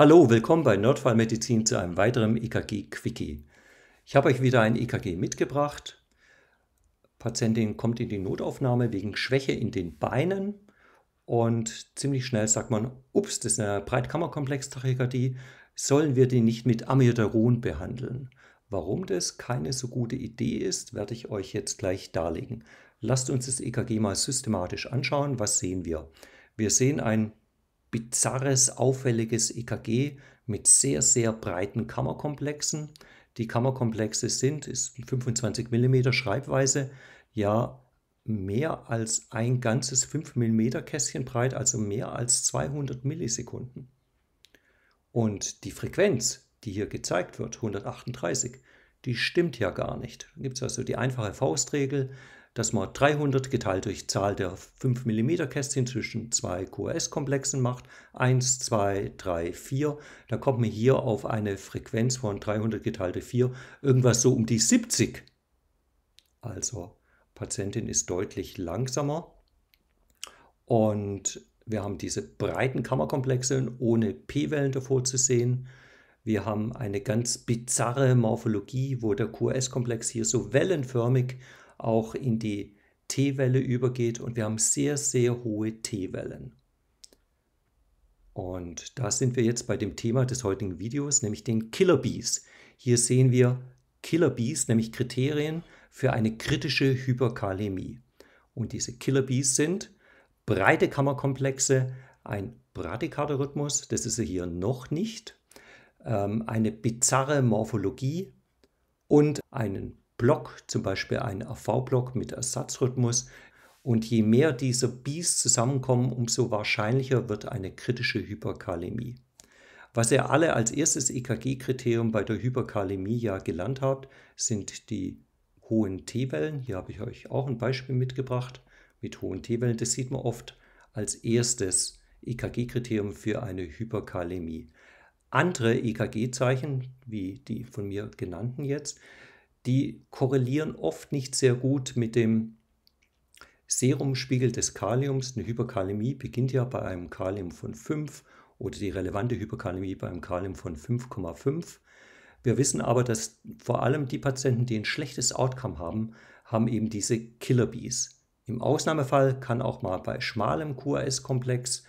Hallo, willkommen bei Nordfallmedizin zu einem weiteren EKG-Quickie. Ich habe euch wieder ein EKG mitgebracht. Patientin kommt in die Notaufnahme wegen Schwäche in den Beinen und ziemlich schnell sagt man, ups, das ist eine Breitkammerkomplex-Tachykardie, sollen wir die nicht mit Amiodaron behandeln? Warum das keine so gute Idee ist, werde ich euch jetzt gleich darlegen. Lasst uns das EKG mal systematisch anschauen. Was sehen wir? Wir sehen ein bizarres, auffälliges EKG mit sehr, sehr breiten Kammerkomplexen. Die Kammerkomplexe sind, ist 25 mm Schreibweise, ja mehr als ein ganzes 5 mm Kästchen breit, also mehr als 200 Millisekunden. Und die Frequenz, die hier gezeigt wird, 138, die stimmt ja gar nicht. Da gibt es also die einfache Faustregel, dass man 300 geteilt durch Zahl der 5 mm Kästchen zwischen zwei qrs komplexen macht, 1, 2, 3, 4, dann kommt man hier auf eine Frequenz von 300 geteilt durch 4, irgendwas so um die 70. Also Patientin ist deutlich langsamer und wir haben diese breiten Kammerkomplexe ohne P-Wellen davor zu sehen. Wir haben eine ganz bizarre Morphologie, wo der qrs komplex hier so wellenförmig auch in die T-Welle übergeht und wir haben sehr, sehr hohe T-Wellen. Und da sind wir jetzt bei dem Thema des heutigen Videos, nämlich den Killer Bees. Hier sehen wir Killer Bees, nämlich Kriterien für eine kritische Hyperkalämie. Und diese Killer Bees sind breite Kammerkomplexe, ein Bradykarderhythmus, das ist er hier noch nicht, ähm, eine bizarre Morphologie und einen Block, zum Beispiel ein AV-Block mit Ersatzrhythmus. Und je mehr diese Bs zusammenkommen, umso wahrscheinlicher wird eine kritische Hyperkalämie. Was ihr alle als erstes EKG-Kriterium bei der Hyperkalämie ja gelernt habt, sind die hohen T-Wellen. Hier habe ich euch auch ein Beispiel mitgebracht mit hohen T-Wellen. Das sieht man oft als erstes EKG-Kriterium für eine Hyperkalämie. Andere EKG-Zeichen, wie die von mir genannten jetzt, die korrelieren oft nicht sehr gut mit dem Serumspiegel des Kaliums. Eine Hyperkalämie beginnt ja bei einem Kalium von 5 oder die relevante Hyperkalämie bei einem Kalium von 5,5. Wir wissen aber, dass vor allem die Patienten, die ein schlechtes Outcome haben, haben eben diese Killer-Bees. Im Ausnahmefall kann auch mal bei schmalem QRS-Komplex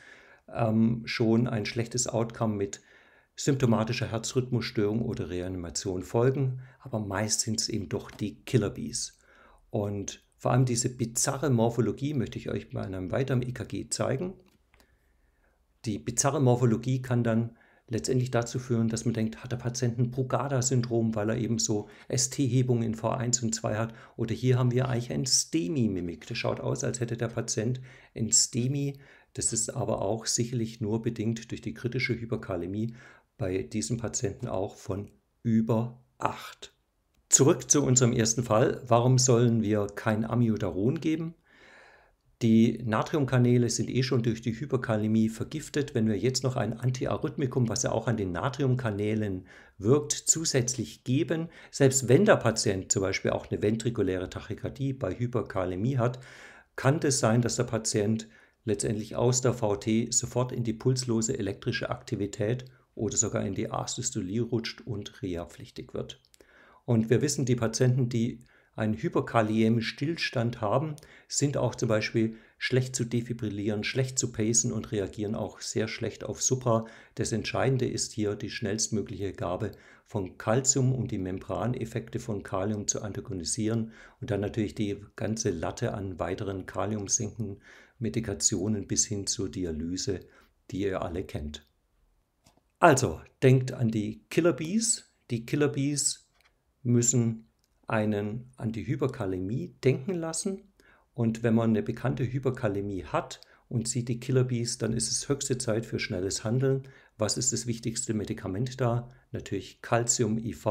ähm, schon ein schlechtes Outcome mit symptomatische Herzrhythmusstörung oder Reanimation folgen, aber meist sind es eben doch die Killerbees. Und vor allem diese bizarre Morphologie möchte ich euch bei einem weiteren EKG zeigen. Die bizarre Morphologie kann dann letztendlich dazu führen, dass man denkt, hat der Patient ein Brugada-Syndrom, weil er eben so ST-Hebungen in V1 und 2 hat. Oder hier haben wir eigentlich ein STEMI-Mimik. Das schaut aus, als hätte der Patient ein STEMI. Das ist aber auch sicherlich nur bedingt durch die kritische Hyperkalämie, bei diesem Patienten auch von über 8. Zurück zu unserem ersten Fall. Warum sollen wir kein Amiodaron geben? Die Natriumkanäle sind eh schon durch die Hyperkalämie vergiftet. Wenn wir jetzt noch ein Antiarrhythmikum, was ja auch an den Natriumkanälen wirkt, zusätzlich geben, selbst wenn der Patient zum Beispiel auch eine ventrikuläre Tachykardie bei Hyperkalämie hat, kann es sein, dass der Patient letztendlich aus der VT sofort in die pulslose elektrische Aktivität oder sogar in die Asystolie rutscht und reha-pflichtig wird. Und wir wissen, die Patienten, die einen hyperkaliämischen Stillstand haben, sind auch zum Beispiel schlecht zu defibrillieren, schlecht zu pacen und reagieren auch sehr schlecht auf Supra. Das Entscheidende ist hier die schnellstmögliche Gabe von Kalzium, um die Membraneffekte von Kalium zu antagonisieren und dann natürlich die ganze Latte an weiteren kaliumsenkenden Medikationen bis hin zur Dialyse, die ihr alle kennt. Also, denkt an die Killer Bees. Die Killer Bees müssen einen an die Hyperkalämie denken lassen. Und wenn man eine bekannte Hyperkalämie hat und sieht die Killer Bees, dann ist es höchste Zeit für schnelles Handeln. Was ist das wichtigste Medikament da? Natürlich Calcium IV.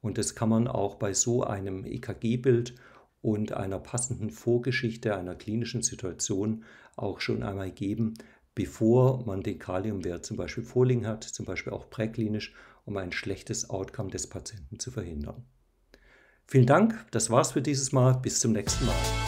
Und das kann man auch bei so einem EKG-Bild und einer passenden Vorgeschichte einer klinischen Situation auch schon einmal geben, bevor man den Kaliumwert zum Beispiel vorliegen hat, zum Beispiel auch präklinisch, um ein schlechtes Outcome des Patienten zu verhindern. Vielen Dank, das war's für dieses Mal, bis zum nächsten Mal.